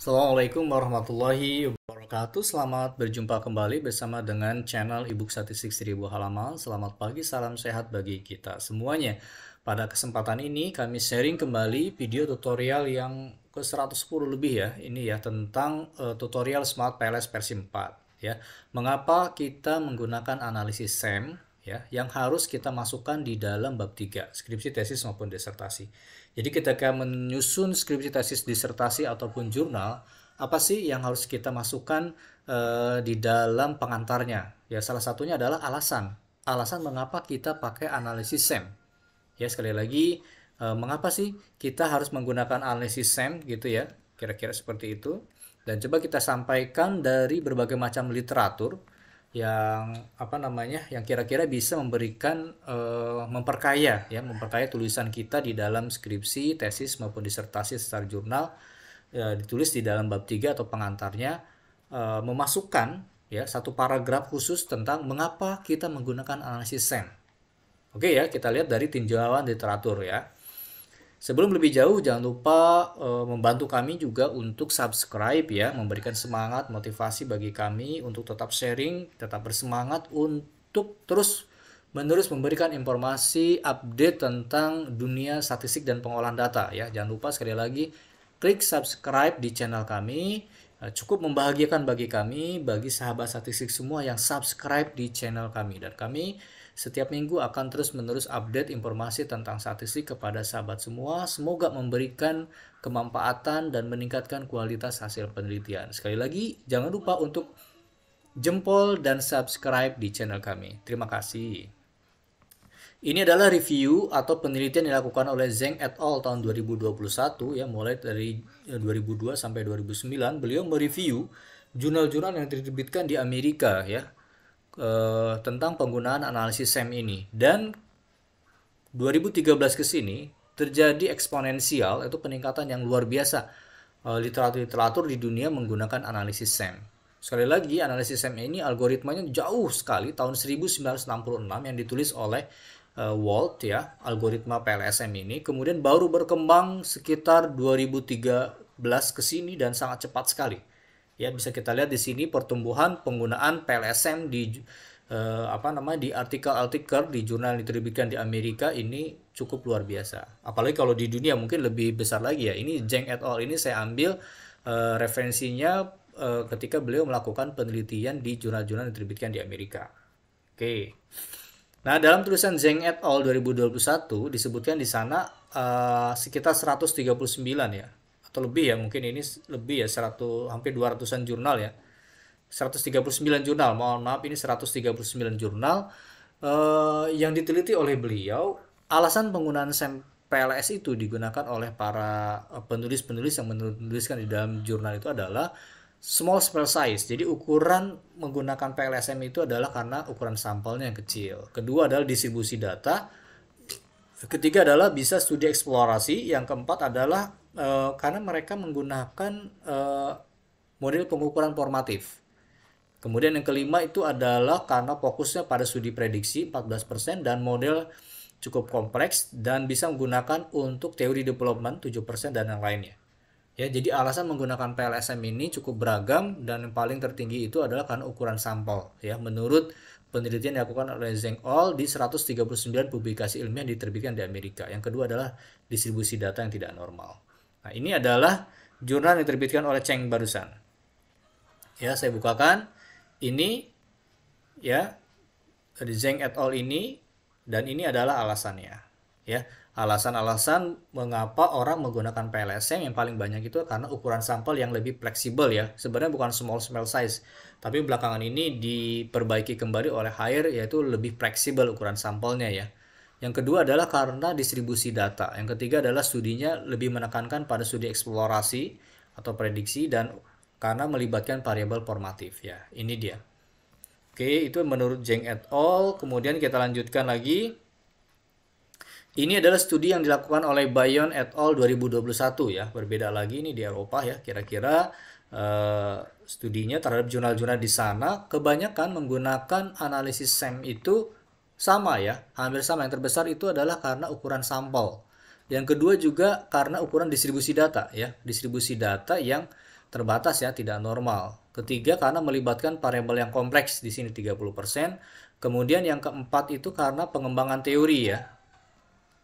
Assalamualaikum warahmatullahi wabarakatuh. Selamat berjumpa kembali bersama dengan channel Ebook Statistik 1000 halaman. Selamat pagi, salam sehat bagi kita semuanya. Pada kesempatan ini kami sharing kembali video tutorial yang ke 110 lebih ya. Ini ya tentang uh, tutorial Smart PLS versi 4 ya. Mengapa kita menggunakan analisis SEM ya yang harus kita masukkan di dalam bab 3 skripsi tesis maupun disertasi. Jadi kita akan menyusun skripsi tesis disertasi ataupun jurnal apa sih yang harus kita masukkan e, di dalam pengantarnya? Ya salah satunya adalah alasan. Alasan mengapa kita pakai analisis SEM. Ya sekali lagi e, mengapa sih kita harus menggunakan analisis SEM gitu ya? Kira-kira seperti itu. Dan coba kita sampaikan dari berbagai macam literatur yang apa namanya yang kira-kira bisa memberikan uh, memperkaya ya memperkaya tulisan kita di dalam skripsi tesis maupun disertasi secara jurnal ya, ditulis di dalam bab 3 atau pengantarnya uh, memasukkan ya satu paragraf khusus tentang mengapa kita menggunakan analisis sen Oke ya, kita lihat dari tinjauan literatur ya. Sebelum lebih jauh, jangan lupa e, membantu kami juga untuk subscribe ya, memberikan semangat, motivasi bagi kami untuk tetap sharing, tetap bersemangat untuk terus menerus memberikan informasi update tentang dunia statistik dan pengolahan data ya. Jangan lupa sekali lagi klik subscribe di channel kami. Eh, cukup membahagiakan bagi kami, bagi sahabat statistik semua yang subscribe di channel kami dan kami setiap minggu akan terus-menerus update informasi tentang statistik kepada sahabat semua. Semoga memberikan kemanfaatan dan meningkatkan kualitas hasil penelitian. Sekali lagi, jangan lupa untuk jempol dan subscribe di channel kami. Terima kasih. Ini adalah review atau penelitian yang dilakukan oleh Zeng et al. tahun 2021 ya mulai dari 2002 eh, sampai 2009. Beliau mereview jurnal-jurnal yang diterbitkan di Amerika ya eh, tentang penggunaan analisis SEM ini dan 2013 ke sini terjadi eksponensial itu peningkatan yang luar biasa eh, literatur-literatur di dunia menggunakan analisis SEM. Sekali lagi, analisis SEM ini algoritmanya jauh sekali tahun 1966 yang ditulis oleh uh, Walt ya, algoritma PLSM ini kemudian baru berkembang sekitar 2013 ke sini dan sangat cepat sekali. Ya, bisa kita lihat di sini pertumbuhan penggunaan PLSM di eh, apa namanya di artikel-artikel di jurnal yang diterbitkan di Amerika ini cukup luar biasa. Apalagi kalau di dunia mungkin lebih besar lagi ya. Ini Jeng et al ini saya ambil eh, referensinya eh, ketika beliau melakukan penelitian di jurnal-jurnal yang diterbitkan di Amerika. Oke. Nah, dalam tulisan Zeng et al 2021 disebutkan di sana uh, sekitar 139 ya atau lebih ya mungkin ini lebih ya 100 hampir 200-an jurnal ya. 139 jurnal, mohon maaf ini 139 jurnal uh, yang diteliti oleh beliau alasan penggunaan PLS itu digunakan oleh para eh, penulis-penulis yang menuliskan di dalam jurnal itu adalah small sample size. Jadi ukuran menggunakan PLSM itu adalah karena ukuran sampelnya yang kecil. Kedua adalah distribusi data. Ketiga adalah bisa studi eksplorasi. Yang keempat adalah uh, karena mereka menggunakan uh, model pengukuran formatif. Kemudian yang kelima itu adalah karena fokusnya pada studi prediksi 14% dan model cukup kompleks dan bisa menggunakan untuk teori development 7% dan yang lainnya. Ya, jadi alasan menggunakan PLSM ini cukup beragam dan yang paling tertinggi itu adalah karena ukuran sampel ya menurut penelitian yang dilakukan oleh Zeng All di 139 publikasi ilmiah diterbitkan di Amerika. Yang kedua adalah distribusi data yang tidak normal. Nah, ini adalah jurnal yang diterbitkan oleh Cheng barusan. Ya, saya bukakan. Ini ya dari Zeng et al ini dan ini adalah alasannya. Ya, alasan-alasan mengapa orang menggunakan PLSM yang paling banyak itu karena ukuran sampel yang lebih fleksibel ya. Sebenarnya bukan small small size, tapi belakangan ini diperbaiki kembali oleh Haier yaitu lebih fleksibel ukuran sampelnya ya yang kedua adalah karena distribusi data. Yang ketiga adalah studinya lebih menekankan pada studi eksplorasi atau prediksi dan karena melibatkan variabel formatif ya. Ini dia. Oke, itu menurut Jeng et al. Kemudian kita lanjutkan lagi. Ini adalah studi yang dilakukan oleh Bayon et al 2021 ya. Berbeda lagi ini di Eropa ya. Kira-kira uh, studinya terhadap jurnal-jurnal di sana kebanyakan menggunakan analisis SEM itu sama ya, hampir sama. Yang terbesar itu adalah karena ukuran sampel. Yang kedua juga karena ukuran distribusi data ya, distribusi data yang terbatas ya, tidak normal. Ketiga karena melibatkan variabel yang kompleks di sini 30%. Kemudian yang keempat itu karena pengembangan teori ya.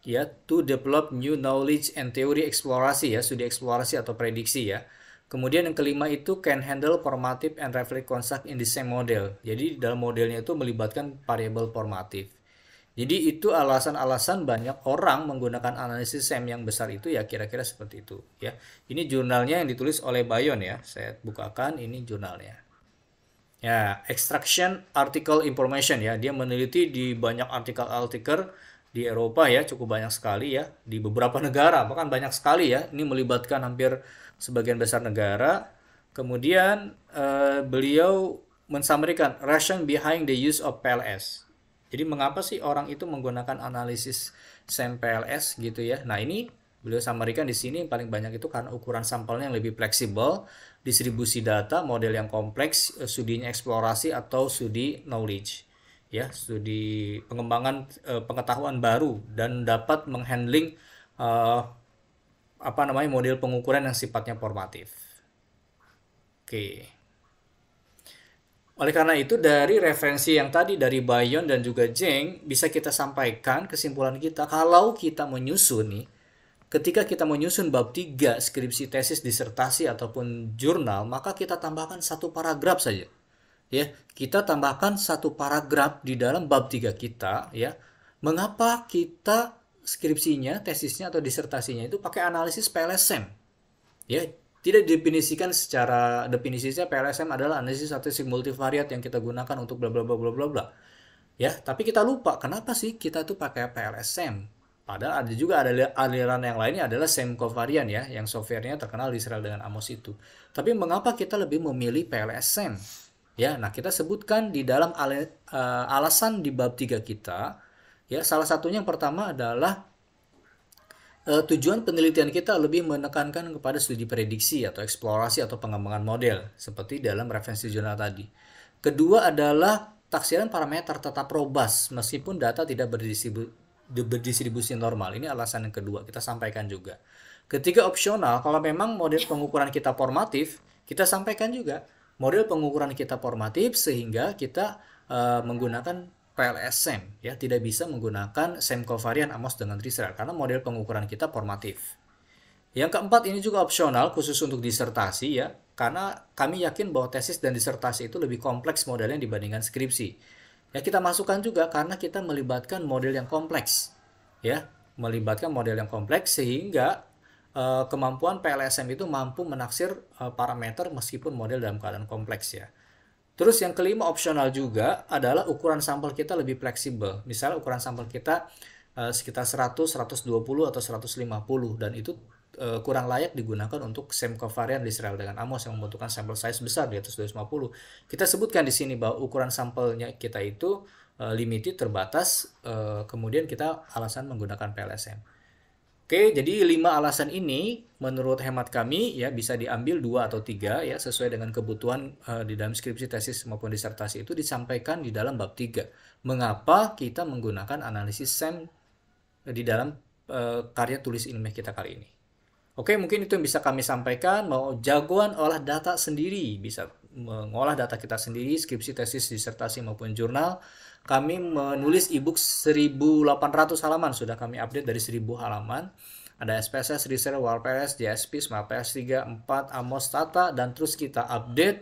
Ya, to develop new knowledge and theory eksplorasi ya, studi eksplorasi atau prediksi ya. Kemudian yang kelima itu can handle formative and reflect construct in the same model. Jadi dalam modelnya itu melibatkan variabel formatif. Jadi itu alasan-alasan banyak orang menggunakan analisis SEM yang besar itu ya kira-kira seperti itu ya. Ini jurnalnya yang ditulis oleh Bayon ya. Saya bukakan ini jurnalnya. Ya, extraction article information ya. Dia meneliti di banyak artikel-artikel di Eropa ya cukup banyak sekali ya di beberapa negara bahkan banyak sekali ya ini melibatkan hampir sebagian besar negara kemudian eh, beliau mensamarkan Russian behind the use of PLS jadi mengapa sih orang itu menggunakan analisis sem PLS gitu ya nah ini beliau samarkan di sini paling banyak itu karena ukuran sampelnya yang lebih fleksibel distribusi data model yang kompleks eh, studinya eksplorasi atau studi knowledge ya studi pengembangan uh, pengetahuan baru dan dapat menghandling uh, apa namanya model pengukuran yang sifatnya formatif. Oke. Oleh karena itu dari referensi yang tadi dari Bayon dan juga Jeng bisa kita sampaikan kesimpulan kita kalau kita menyusun nih Ketika kita menyusun bab 3 skripsi, tesis, disertasi ataupun jurnal, maka kita tambahkan satu paragraf saja ya kita tambahkan satu paragraf di dalam bab 3 kita ya mengapa kita skripsinya tesisnya atau disertasinya itu pakai analisis PLSM ya tidak didefinisikan secara definisinya PLSM adalah analisis statistik multivariat yang kita gunakan untuk bla bla bla bla bla bla ya tapi kita lupa kenapa sih kita tuh pakai PLSM Padahal ada juga ada aliran yang lainnya adalah same varian ya, yang softwarenya terkenal di Israel dengan Amos itu. Tapi mengapa kita lebih memilih PLSM? Ya, nah kita sebutkan di dalam e, alasan di bab 3 kita, ya salah satunya yang pertama adalah uh, tujuan penelitian kita lebih menekankan kepada studi prediksi atau eksplorasi atau pengembangan model seperti dalam referensi jurnal tadi. Kedua adalah taksiran parameter tetap robas meskipun data tidak berdistribusi, berdistribusi normal. Ini alasan yang kedua kita sampaikan juga. Ketiga opsional kalau memang model pengukuran kita formatif, kita sampaikan juga model pengukuran kita formatif sehingga kita uh, menggunakan PLS-SEM ya tidak bisa menggunakan SEM covariant AMOS dengan Trisrel karena model pengukuran kita formatif. Yang keempat ini juga opsional khusus untuk disertasi ya karena kami yakin bahwa tesis dan disertasi itu lebih kompleks modelnya dibandingkan skripsi. Ya kita masukkan juga karena kita melibatkan model yang kompleks ya melibatkan model yang kompleks sehingga Eh, kemampuan PLSM itu mampu menaksir eh, parameter meskipun model dalam keadaan kompleks ya. Terus yang kelima opsional juga adalah ukuran sampel kita lebih fleksibel. Misalnya ukuran sampel kita eh, sekitar 100, 120 atau 150 dan itu kurang layak digunakan untuk SEM di Israel dengan AMOS yang membutuhkan sampel size besar di atas 250. Kita sebutkan di sini bahwa ukuran sampelnya kita itu limited terbatas kemudian kita alasan menggunakan PLSM. Oke, jadi lima alasan ini menurut hemat kami ya bisa diambil dua atau tiga ya sesuai dengan kebutuhan uh, di dalam skripsi, tesis maupun disertasi itu disampaikan di dalam bab tiga. Mengapa kita menggunakan analisis SEM di dalam uh, karya tulis ilmiah kita kali ini? Oke, mungkin itu yang bisa kami sampaikan. Mau jagoan olah data sendiri bisa mengolah data kita sendiri, skripsi, tesis, disertasi maupun jurnal kami menulis e-book 1800 halaman sudah kami update dari 1000 halaman ada SPSS, Research, WordPress, JSP, ps 3, 4, Amos, Tata, dan terus kita update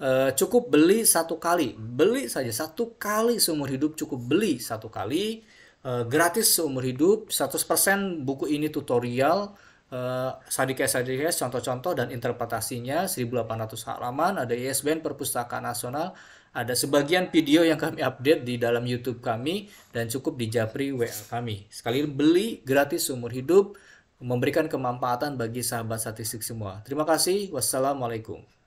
e, cukup beli satu kali, beli saja satu kali seumur hidup cukup beli satu kali e, gratis seumur hidup 100% buku ini tutorial uh, eh, sadikes-sadikes contoh-contoh dan interpretasinya 1800 halaman ada ISBN Perpustakaan Nasional ada sebagian video yang kami update di dalam YouTube kami dan cukup di japri WA kami sekali beli gratis seumur hidup memberikan kemanfaatan bagi sahabat statistik semua terima kasih wassalamualaikum